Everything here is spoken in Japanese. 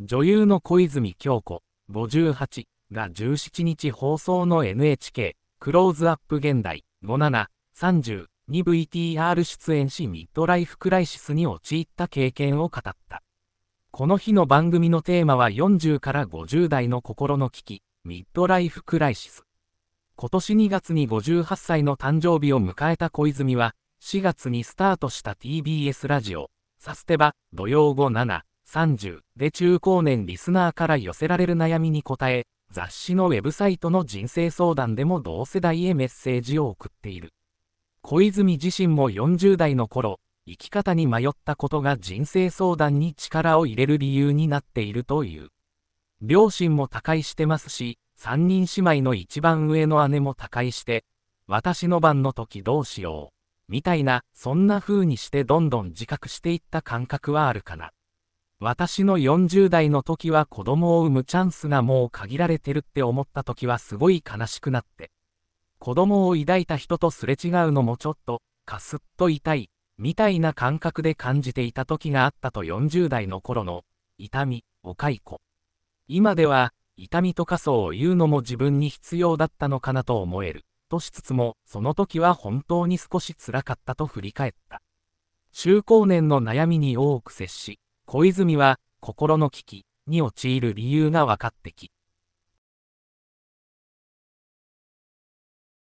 女優の小泉京子、58が17日放送の NHK クローズアップ現代5730に VTR 出演しミッドライフクライシスに陥った経験を語った。この日の番組のテーマは40から50代の心の危機、ミッドライフクライシス。今年2月に58歳の誕生日を迎えた小泉は、4月にスタートした TBS ラジオ、サステバ、土曜後7、30で中高年リスナーから寄せられる悩みに答え、雑誌のウェブサイトの人生相談でも同世代へメッセージを送っている。小泉自身も40代の頃、生き方に迷ったことが人生相談に力を入れる理由になっているという。両親も他界してますし、3人姉妹の一番上の姉も他界して、私の番の時どうしよう、みたいな、そんな風にしてどんどん自覚していった感覚はあるかな。私の40代の時は子供を産むチャンスがもう限られてるって思った時はすごい悲しくなって。子供を抱いた人とすれ違うのもちょっと、かすっと痛い、みたいな感覚で感じていた時があったと40代の頃の、痛み、お解雇。今では、痛みとかそうを言うのも自分に必要だったのかなと思える、としつつも、その時は本当に少し辛かったと振り返った。中高年の悩みに多く接し、小泉は心の危機に陥る理由が分かってき